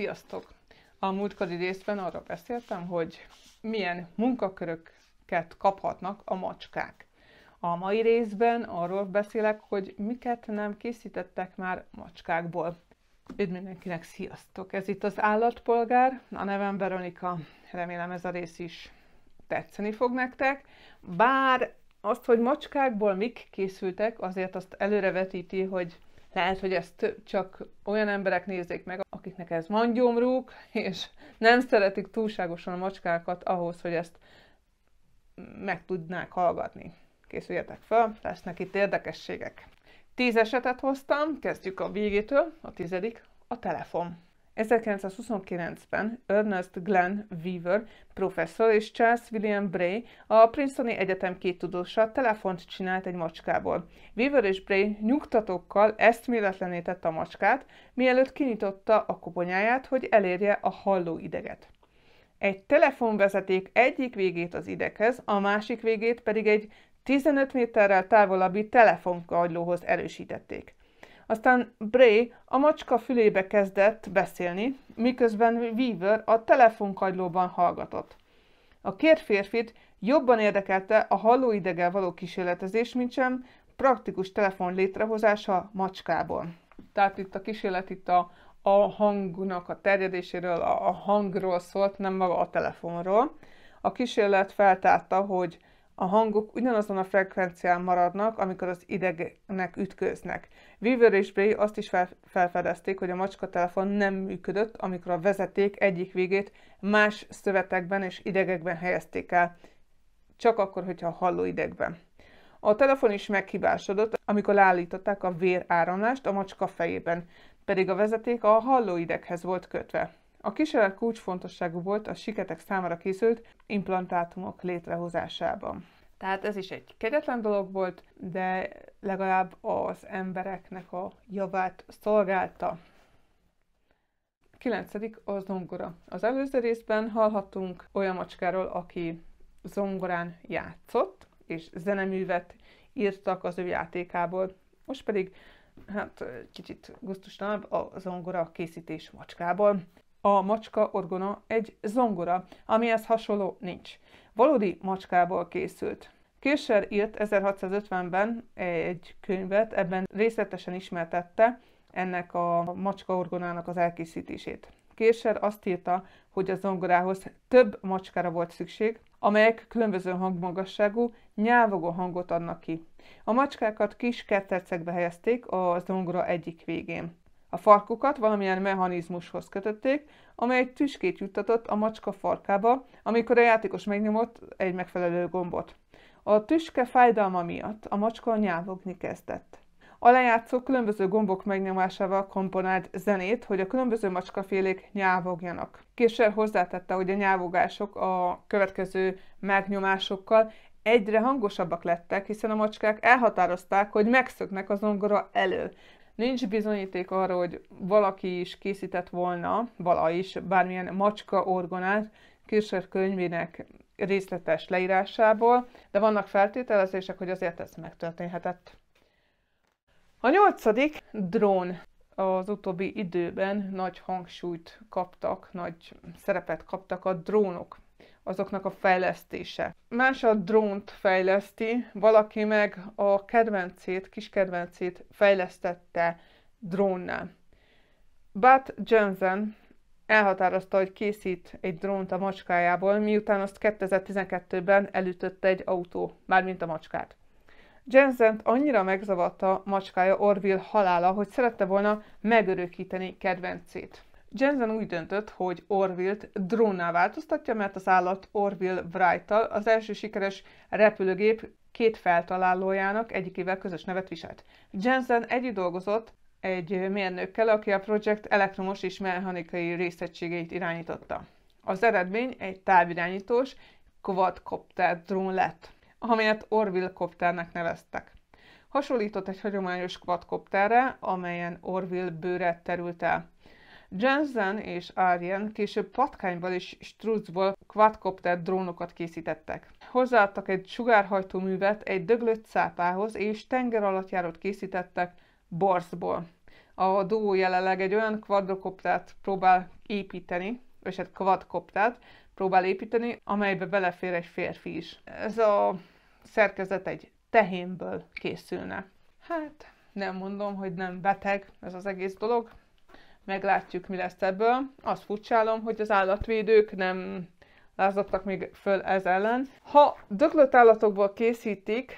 Sziasztok! A múltkori részben arra beszéltem, hogy milyen munkaköröket kaphatnak a macskák. A mai részben arról beszélek, hogy miket nem készítettek már macskákból. Üdv mindenkinek, sziasztok! Ez itt az állatpolgár, a nevem Veronika. Remélem ez a rész is tetszeni fog nektek. Bár azt, hogy macskákból mik készültek, azért azt előrevetíti, hogy lehet, hogy ezt csak olyan emberek nézzék meg, akiknek ez van gyomruk, és nem szeretik túlságosan a macskákat ahhoz, hogy ezt meg tudnák hallgatni. Készüljetek fel, lesznek itt érdekességek. Tíz esetet hoztam, kezdjük a végétől, a tizedik, a telefon. 1929-ben Ernest Glenn Weaver professzor és Charles William Bray, a Princetoni Egyetem két tudósa telefont csinált egy macskából. Weaver és Bray nyugtatókkal ezt tette a macskát, mielőtt kinyitotta a koponyáját, hogy elérje a halló ideget. Egy telefonvezeték egyik végét az ideghez, a másik végét pedig egy 15 méterrel távolabbi telefonkagylóhoz erősítették. Aztán Bray a macska fülébe kezdett beszélni, miközben Weaver a telefonkagylóban hallgatott. A két férfit jobban érdekelte a hallóideggel való kísérletezés, mint sem praktikus telefon létrehozása macskából. Tehát itt a kísérlet itt a, a hangnak a terjedéséről, a, a hangról szólt, nem maga a telefonról. A kísérlet feltárta, hogy a hangok ugyanazon a frekvencián maradnak, amikor az idegnek ütköznek. Weaver és Bray azt is fel, felfedezték, hogy a macska telefon nem működött, amikor a vezeték egyik végét más szövetekben és idegekben helyezték el, csak akkor, hogyha halló idegben. A telefon is meghibásodott, amikor állították a véráramlást a macska fejében, pedig a vezeték a hallóideghez volt kötve. A kísérlet kulcsfontosságú volt a siketek számára készült implantátumok létrehozásában. Tehát ez is egy kegyetlen dolog volt, de legalább az embereknek a javát szolgálta. 9. a zongora. Az előző részben hallhattunk olyan macskáról, aki zongorán játszott, és zeneművet írtak az ő játékából. Most pedig, hát kicsit gusztustalanabb, a zongora készítés macskából. A macska orgona egy zongora, amihez hasonló nincs. Valódi macskából készült. Késer írt 1650-ben egy könyvet, ebben részletesen ismertette ennek a macska orgonának az elkészítését. Késer azt írta, hogy a zongorához több macskára volt szükség, amelyek különböző hangmagasságú, nyávogó hangot adnak ki. A macskákat kis kertercekbe helyezték a zongora egyik végén. A farkukat valamilyen mechanizmushoz kötötték, amely egy tüskét juttatott a macska farkába, amikor a játékos megnyomott egy megfelelő gombot. A tüske fájdalma miatt a macska nyávogni kezdett. A lejátszó különböző gombok megnyomásával komponált zenét, hogy a különböző macskafélék nyávogjanak. Késsel hozzátette, hogy a nyávogások a következő megnyomásokkal egyre hangosabbak lettek, hiszen a macskák elhatározták, hogy megszöknek a zongora elől, Nincs bizonyíték arra, hogy valaki is készített volna, vala is, bármilyen macska orgonát Kircher könyvének részletes leírásából, de vannak feltételezések, hogy azért ez megtörténhetett. A nyolcadik drón az utóbbi időben nagy hangsúlyt kaptak, nagy szerepet kaptak a drónok azoknak a fejlesztése. Más a drónt fejleszti, valaki meg a kedvencét, kis kedvencét fejlesztette drónná. Bat Jensen elhatározta, hogy készít egy drónt a macskájából, miután azt 2012-ben elütötte egy autó, mármint a macskát. Jensen annyira megzavarta macskája Orville halála, hogy szerette volna megörökíteni kedvencét. Jensen úgy döntött, hogy Orville-t drónná változtatja, mert az állat Orville wright az első sikeres repülőgép két feltalálójának egyikével közös nevet viselt. Jensen együtt dolgozott egy mérnökkel, aki a projekt elektromos és mechanikai részegységeit irányította. Az eredmény egy távirányítós quadcopter drón lett, amelyet Orville kopternek neveztek. Hasonlított egy hagyományos quadcopterre, amelyen Orville bőre terült el. Jensen és Arjen később patkányból és strucból quadcopter drónokat készítettek. Hozzáadtak egy sugárhajtóművet egy döglött szápához, és alatt készítettek borzból. A duó jelenleg egy olyan quadcoptert próbál építeni, és egy hát quadcoptert próbál építeni, amelybe belefér egy férfi is. Ez a szerkezet egy tehénből készülne. Hát, nem mondom, hogy nem beteg ez az egész dolog, meglátjuk, mi lesz ebből. Azt furcsálom, hogy az állatvédők nem lázadtak még föl ez ellen. Ha döglött állatokból készítik,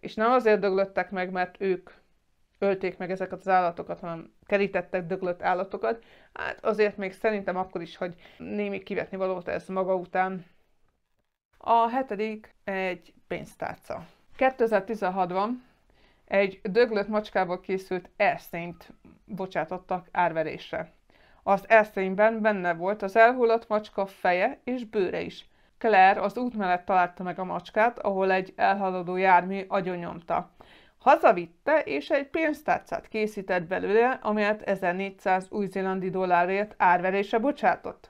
és nem azért döglöttek meg, mert ők ölték meg ezeket az állatokat, hanem kerítettek döglött állatokat, hát azért még szerintem akkor is, hogy némi kivetni valót ez maga után. A hetedik egy pénztárca. 2016 van, egy döglött macskából készült elszényt bocsátottak árverésre. Az elszényben benne volt az elhullott macska feje és bőre is. Claire az út mellett találta meg a macskát, ahol egy elhaladó jármű agyonnyomta. Hazavitte, és egy pénztárcát készített belőle, amelyet 1400 új-zélandi dollárért árverése bocsátott.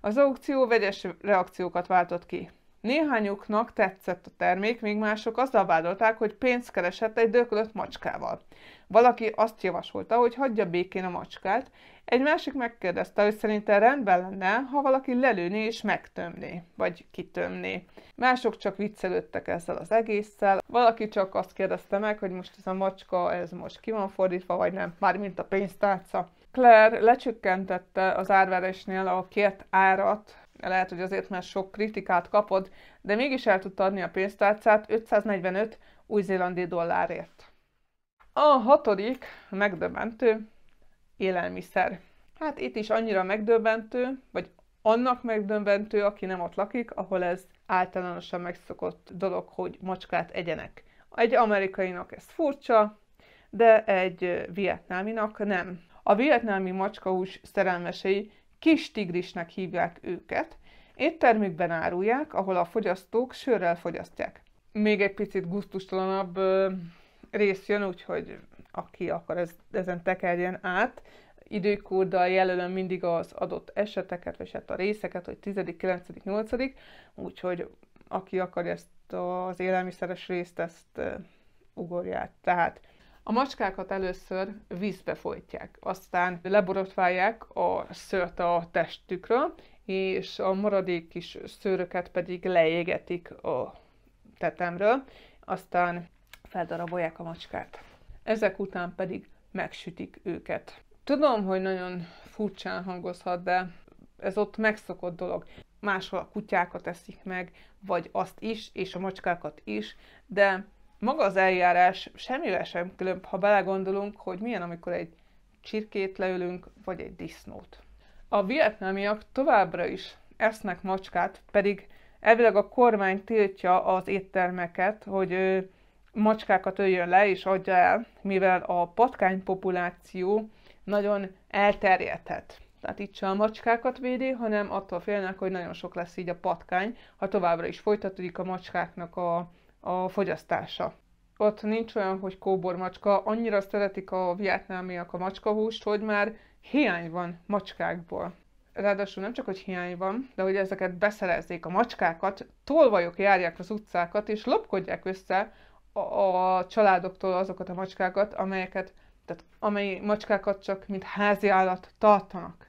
Az aukció vegyes reakciókat váltott ki. Néhányuknak tetszett a termék, még mások azzal vádolták, hogy pénzt keresett egy döglött macskával. Valaki azt javasolta, hogy hagyja békén a macskát, egy másik megkérdezte, hogy szerinte rendben lenne, ha valaki lelőni és megtömni, vagy kitömni. Mások csak viccelődtek ezzel az egésszel, valaki csak azt kérdezte meg, hogy most ez a macska, ez most ki van fordítva, vagy nem, mármint a pénztárca. Claire lecsökkentette az árverésnél a két árat lehet, hogy azért, mert sok kritikát kapod, de mégis el tudta adni a pénztárcát 545 új-zélandi dollárért. A hatodik megdöbbentő élelmiszer. Hát itt is annyira megdöbbentő, vagy annak megdöbbentő, aki nem ott lakik, ahol ez általánosan megszokott dolog, hogy macskát egyenek. Egy amerikainak ez furcsa, de egy vietnáminak nem. A vietnámi macskahús szerelmesei Kis tigrisnek hívják őket, éttermükben árulják, ahol a fogyasztók sörrel fogyasztják. Még egy picit guztustalanabb rész jön, úgyhogy aki akar ez, ezen tekerjen át, időkóddal jelölöm mindig az adott eseteket, vagy hát a részeket, hogy 10., 9., 8., úgyhogy aki akar ezt az élelmiszeres részt, ezt ugorját. Tehát a macskákat először vízbe folytják, aztán leborotválják a szőrt a testükről, és a maradék kis szőröket pedig leégetik a tetemről, aztán feldarabolják a macskát. Ezek után pedig megsütik őket. Tudom, hogy nagyon furcsán hangozhat, de ez ott megszokott dolog. Máshol a kutyákat eszik meg, vagy azt is, és a macskákat is, de maga az eljárás semmivel sem különb, ha belegondolunk, hogy milyen, amikor egy csirkét leülünk, vagy egy disznót. A vietnámiak továbbra is esznek macskát, pedig elvileg a kormány tiltja az éttermeket, hogy macskákat öljön le és adja el, mivel a patkány populáció nagyon elterjedhet. Tehát itt sem a macskákat védi, hanem attól félnek, hogy nagyon sok lesz így a patkány, ha továbbra is folytatódik a macskáknak a a fogyasztása. Ott nincs olyan, hogy kóbormacska, annyira szeretik a vietnámiak a macskahúst, hogy már hiány van macskákból. Ráadásul nem csak, hogy hiány van, de hogy ezeket beszerezzék a macskákat, tolvajok járják az utcákat, és lopkodják össze a, a családoktól azokat a macskákat, amelyeket, tehát amely macskákat csak mint házi állat tartanak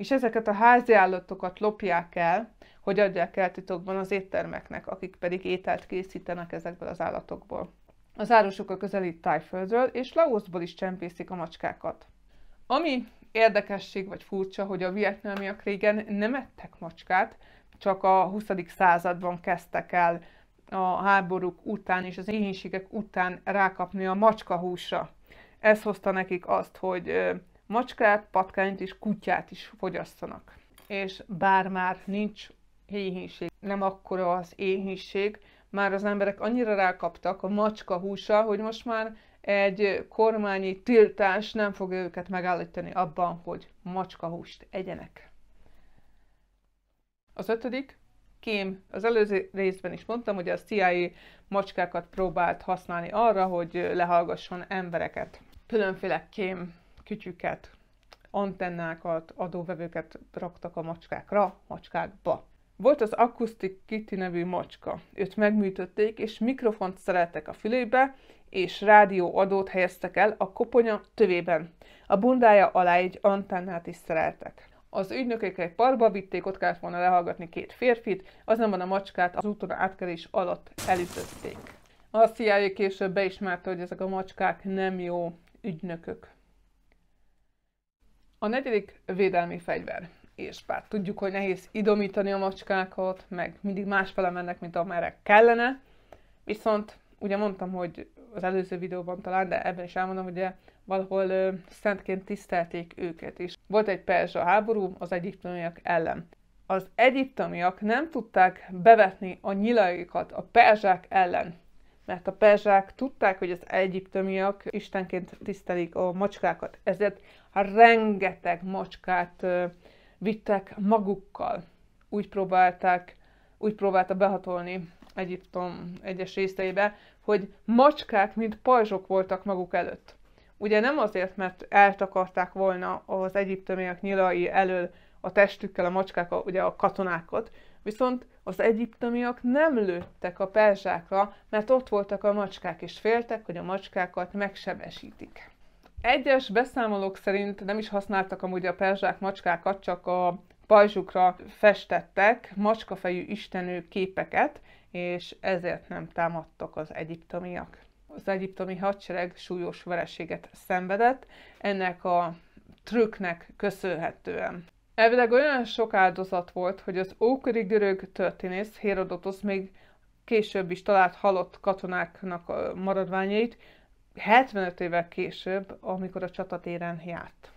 és ezeket a háziállatokat lopják el, hogy adják el titokban az éttermeknek, akik pedig ételt készítenek ezekből az állatokból. Az árusok a közeli Tájföldről és Laoszból is csempészik a macskákat. Ami érdekesség vagy furcsa, hogy a vietnámiak régen nem ettek macskát, csak a 20. században kezdtek el a háborúk után és az éhénységek után rákapni a macskahúsra. Ez hozta nekik azt, hogy macskát, patkányt és kutyát is fogyasztanak. És bár már nincs éhínség, nem akkora az éhínség, már az emberek annyira rákaptak a macska húsa, hogy most már egy kormányi tiltás nem fogja őket megállítani abban, hogy macska húst egyenek. Az ötödik, kém. Az előző részben is mondtam, hogy a CIA macskákat próbált használni arra, hogy lehallgasson embereket. Különféle kém tyütyüket, antennákat, adóvevőket raktak a macskákra, macskákba. Volt az Acoustic Kitty nevű macska. Őt megműtötték, és mikrofont szereltek a fülébe, és rádióadót helyeztek el a koponya tövében. A bundája alá egy antennát is szereltek. Az ügynökök egy parba vitték, ott kellett volna lehallgatni két férfit, azonban a macskát az úton átkelés alatt elütötték. A CIA később beismerte, hogy ezek a macskák nem jó ügynökök. A negyedik védelmi fegyver. És bár tudjuk, hogy nehéz idomítani a macskákat, meg mindig más mennek, mint amerre kellene, viszont ugye mondtam, hogy az előző videóban talán, de ebben is elmondom, hogy valahol ö, szentként tisztelték őket is. Volt egy perzsa háború az egyiptomiak ellen. Az egyiptomiak nem tudták bevetni a nyilaikat a perzsák ellen, mert a perzsák tudták, hogy az egyiptomiak istenként tisztelik a macskákat, ezért rengeteg macskát vittek magukkal. Úgy próbálták, úgy próbálta behatolni Egyiptom egyes részeibe, hogy macskák, mint pajzsok voltak maguk előtt. Ugye nem azért, mert eltakarták volna az egyiptomiak nyilai elől a testükkel, a macskák, a, ugye a katonákat, viszont az egyiptomiak nem lőttek a perzsákra, mert ott voltak a macskák, és féltek, hogy a macskákat megsebesítik. Egyes beszámolók szerint nem is használtak amúgy a perzsák macskákat, csak a pajzsukra festettek macskafejű istenő képeket, és ezért nem támadtak az egyiptomiak. Az egyiptomi hadsereg súlyos vereséget szenvedett ennek a trükknek köszönhetően. Elvileg olyan sok áldozat volt, hogy az ókori görög történész Herodotosz még később is talált halott katonáknak a maradványait, 75 évvel később, amikor a csatatéren járt.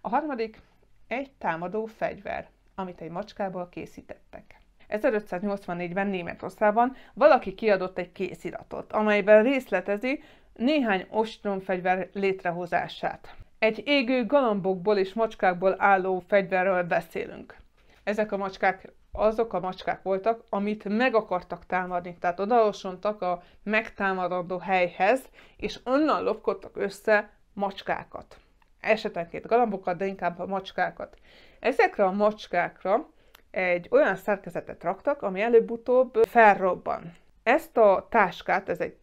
A harmadik egy támadó fegyver, amit egy macskából készítettek. 1584-ben Németországban valaki kiadott egy kéziratot, amelyben részletezi néhány ostromfegyver létrehozását. Egy égő galambokból és macskákból álló fegyverről beszélünk. Ezek a macskák azok a macskák voltak, amit meg akartak támadni. Tehát odaosontak a megtámadandó helyhez, és onnan lopkodtak össze macskákat. Esetenként galambokat, de inkább a macskákat. Ezekre a macskákra egy olyan szerkezetet raktak, ami előbb-utóbb felrobban. Ezt a táskát, ez egy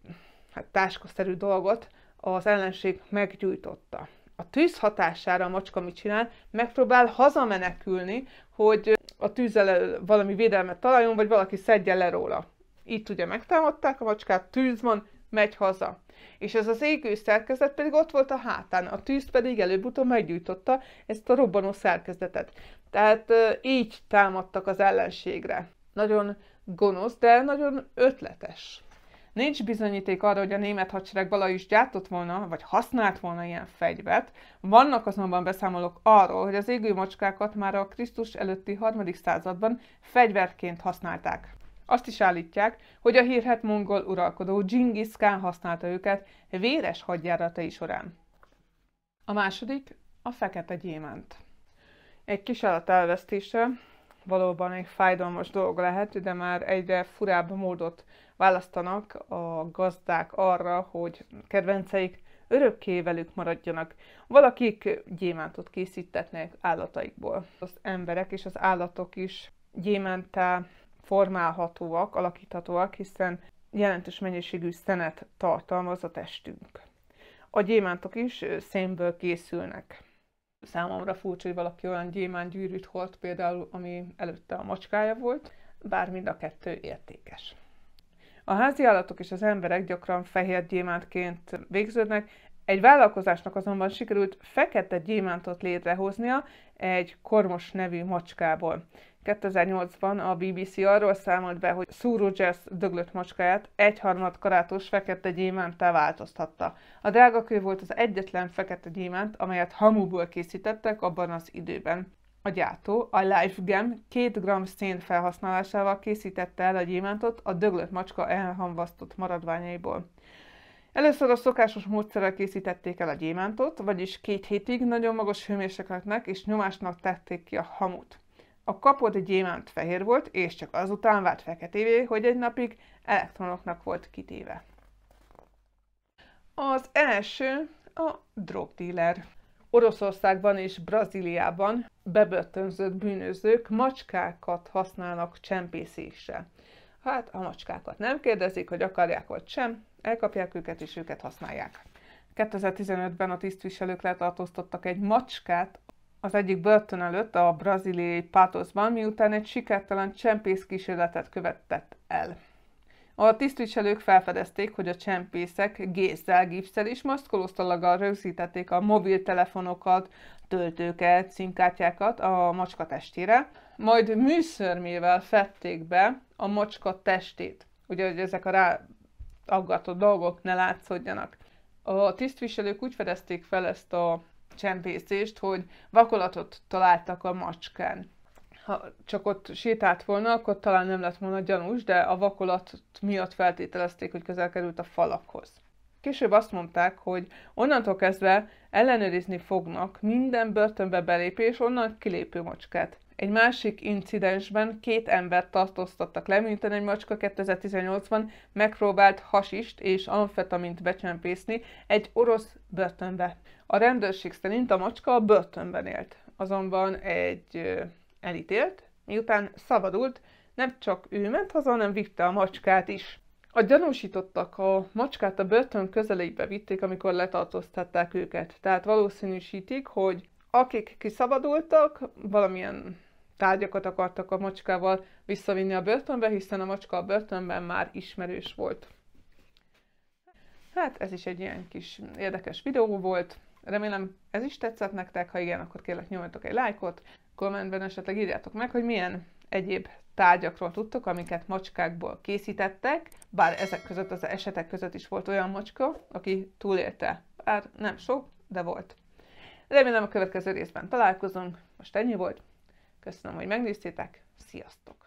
hát táskaszerű dolgot az ellenség meggyújtotta a tűz hatására a macska mit csinál, megpróbál hazamenekülni, hogy a tűzzel valami védelmet találjon, vagy valaki szedje le róla. Itt ugye megtámadták a macskát, tűz van, megy haza. És ez az égő szerkezet pedig ott volt a hátán, a tűz pedig előbb-utóbb meggyújtotta ezt a robbanó szerkezetet. Tehát így támadtak az ellenségre. Nagyon gonosz, de nagyon ötletes. Nincs bizonyíték arra, hogy a német hadsereg is gyártott volna, vagy használt volna ilyen fegyvert. Vannak azonban beszámolók arról, hogy az égő macskákat már a Krisztus előtti 3. században fegyverként használták. Azt is állítják, hogy a hírhet mongol uralkodó Genghis Khan használta őket véres hadjáratai során. A második a fekete gyémánt. Egy kisállat elvesztése valóban egy fájdalmas dolog lehet, de már egyre furább módot választanak a gazdák arra, hogy kedvenceik örökké velük maradjanak. Valakik gyémántot készítetnek állataikból. Az emberek és az állatok is gyémántá formálhatóak, alakíthatóak, hiszen jelentős mennyiségű szenet tartalmaz a testünk. A gyémántok is szénből készülnek. Számomra furcsa, hogy valaki olyan gyémánt gyűrűt hord például, ami előtte a macskája volt, bár mind a kettő értékes. A házi állatok és az emberek gyakran fehér gyémántként végződnek, egy vállalkozásnak azonban sikerült fekete gyémántot létrehoznia egy kormos nevű macskából. 2008-ban a BBC arról számolt be, hogy Sue Rogers döglött macskáját egyharmad karátos fekete gyémántá változtatta. A drágakő volt az egyetlen fekete gyémánt, amelyet hamuból készítettek abban az időben. A gyártó a LifeGem 2 g szén felhasználásával készítette el a gyémántot a döglött macska elhamvasztott maradványaiból. Először a szokásos módszerrel készítették el a gyémántot, vagyis két hétig nagyon magas hőmérsékletnek és nyomásnak tették ki a hamut. A kapott gyémánt fehér volt, és csak azután vált feketévé, hogy egy napig elektronoknak volt kitéve. Az első a drogdíler. Oroszországban és Brazíliában bebörtönzött bűnözők macskákat használnak csempészésre. Hát a macskákat nem kérdezik, hogy akarják vagy sem, elkapják őket és őket használják. 2015-ben a tisztviselők letartóztattak egy macskát az egyik börtön előtt a braziliai Pátosban, miután egy sikertelen csempész kísérletet követett el. A tisztviselők felfedezték, hogy a csempészek gézzel, gipszel és maszkolószalaggal rögzítették a mobiltelefonokat, töltőket, szimkártyákat a macska testére, majd műszörmével fették be a macska testét, ugye, hogy ezek a rá dolgok ne látszódjanak. A tisztviselők úgy fedezték fel ezt a csempészést, hogy vakolatot találtak a macskán ha csak ott sétált volna, akkor talán nem lett volna gyanús, de a vakolat miatt feltételezték, hogy közel került a falakhoz. Később azt mondták, hogy onnantól kezdve ellenőrizni fognak minden börtönbe belépés, onnan kilépő macskát. Egy másik incidensben két embert tartóztattak le, miután egy macska 2018-ban megpróbált hasist és amfetamint becsempészni egy orosz börtönbe. A rendőrség szerint a macska a börtönben élt, azonban egy elítélt, miután szabadult, nem csak ő ment haza, hanem vitte a macskát is. A gyanúsítottak a macskát a börtön közelébe vitték, amikor letartóztatták őket. Tehát valószínűsítik, hogy akik kiszabadultak, valamilyen tárgyakat akartak a macskával visszavinni a börtönbe, hiszen a macska a börtönben már ismerős volt. Hát ez is egy ilyen kis érdekes videó volt. Remélem ez is tetszett nektek, ha igen, akkor kérlek nyomjatok egy lájkot, kommentben esetleg írjátok meg, hogy milyen egyéb tárgyakról tudtok, amiket macskákból készítettek, bár ezek között, az esetek között is volt olyan macska, aki túlélte. Bár nem sok, de volt. Remélem a következő részben találkozunk. Most ennyi volt. Köszönöm, hogy megnéztétek. Sziasztok!